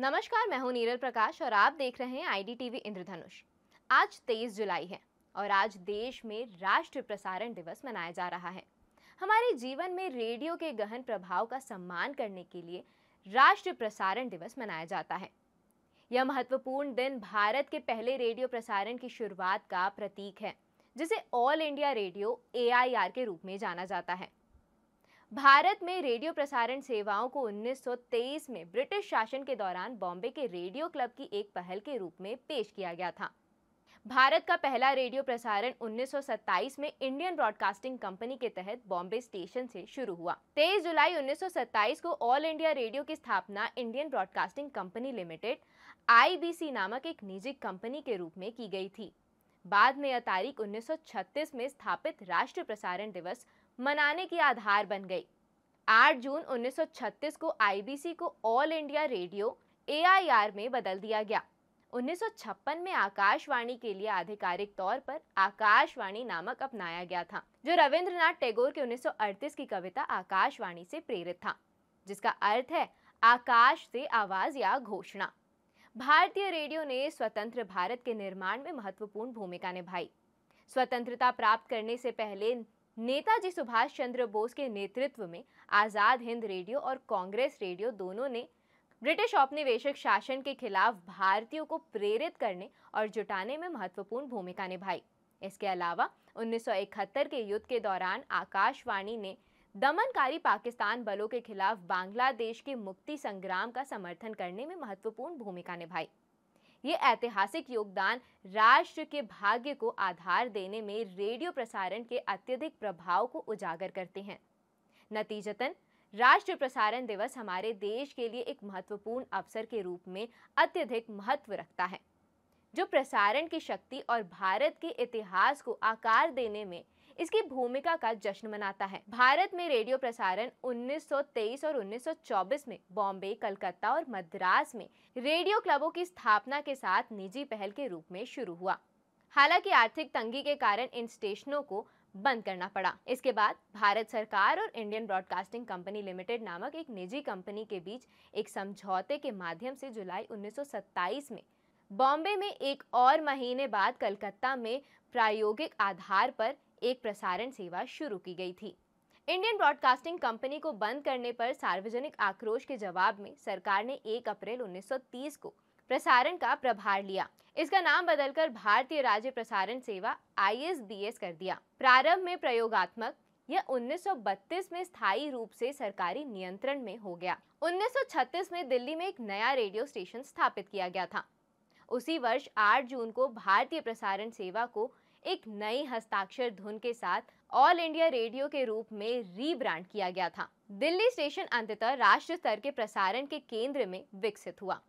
नमस्कार मैं हूं नीरल प्रकाश और आप देख रहे हैं आईडी टीवी इंद्रधनुष आज 23 जुलाई है और आज देश में राष्ट्रीय प्रसारण दिवस मनाया जा रहा है हमारे जीवन में रेडियो के गहन प्रभाव का सम्मान करने के लिए राष्ट्रीय प्रसारण दिवस मनाया जाता है यह महत्वपूर्ण दिन भारत के पहले रेडियो प्रसारण की शुरुआत का प्रतीक है जिसे ऑल इंडिया रेडियो ए के रूप में जाना जाता है भारत में रेडियो प्रसारण सेवाओं को 1923 में ब्रिटिश शासन के दौरान बॉम्बे के रेडियो क्लब की एक पहल के रूप में पेश किया गया था भारत का पहला रेडियो प्रसारण 1927 में इंडियन ब्रॉडकास्टिंग कंपनी के तहत बॉम्बे स्टेशन से शुरू हुआ 23 जुलाई 1927 को ऑल इंडिया रेडियो की स्थापना Indian broadcasting company limited IBC नामक एक निजी कंपनी के रूप में की गई थी बाद में यह तारीख 1936 में स्थापित राष्ट्रीय प्रसारण दिवस मनाने की आधार बन गई 8 जून 1936 को आईबीसी को ऑल इंडिया रेडियो एआईआर में बदल दिया गया 1956 में आकाशवाणी के लिए आधिकारिक तौर पर आकाशवाणी नामक अपनाया गया था जो रविंद्रनाथ टैगोर के 1938 की कविता आकाशवाणी से प्रेरित था जिसका अर्थ है आकाश से आवाज या घोषणा भारतीय रेडियो ने स्वतंत्र भारत के निर्माण में महत्वपूर्ण भूमिका निभाई स्वतंत्रता प्राप्त करने से पहले नेताजी सुभाष चंद्र बोस के नेतृत्व में आज़ाद हिंद रेडियो और कांग्रेस रेडियो दोनों ने ब्रिटिश औपनिवेशिक शासन के खिलाफ भारतीयों को प्रेरित करने और जुटाने में महत्वपूर्ण भूमिका निभाई इसके अलावा 1971 के युद्ध के दौरान आकाशवाणी ने दमनकारी पाकिस्तान बलों के खिलाफ बांग्लादेश के मुक्ति संग्राम का समर्थन करने में महत्वपूर्ण भूमिका निभाई ये ऐतिहासिक योगदान राष्ट्र के भाग्य को आधार देने में रेडियो प्रसारण के अत्यधिक प्रभाव को उजागर करते हैं नतीजतन राष्ट्र प्रसारण दिवस हमारे देश के लिए एक महत्वपूर्ण अवसर के रूप में अत्यधिक महत्व रखता है जो प्रसारण की शक्ति और भारत के इतिहास को आकार देने में इसकी भूमिका का जश्न मनाता है भारत में रेडियो प्रसारण 1923 और 1924 में बॉम्बे कलकत्ता और मद्रास में रेडियो क्लबों की स्थापना के साथ निजी पहल के रूप में शुरू हुआ हालांकि आर्थिक तंगी के कारण इन स्टेशनों को बंद करना पड़ा इसके बाद भारत सरकार और इंडियन ब्रॉडकास्टिंग कंपनी लिमिटेड नामक एक निजी कंपनी के बीच एक समझौते के माध्यम से जुलाई 1927 में बॉम्बे में एक और महीने बाद कलकत्ता में प्रायोगिक आधार पर एक प्रसारण सेवा शुरू की गई थी इंडियन ब्रॉडकास्टिंग कंपनी को बंद करने पर सार्वजनिक आक्रोश के जवाब में सरकार ने 1 अप्रैल 1930 को प्रसारण का प्रभार लिया इसका नाम बदलकर भारतीय राज्य प्रसारण सेवा आई कर दिया प्रारंभ में प्रयोगात्मक यह 1932 में स्थायी रूप से सरकारी नियंत्रण में हो गया 1936 में दिल्ली में एक नया रेडियो स्टेशन स्थापित किया गया था उसी वर्ष 8 जून को भारतीय प्रसारण सेवा को एक नई हस्ताक्षर धुन के साथ ऑल इंडिया रेडियो के रूप में रीब्रांड किया गया था दिल्ली स्टेशन अंततः राष्ट्र स्तर के प्रसारण के केंद्र में विकसित हुआ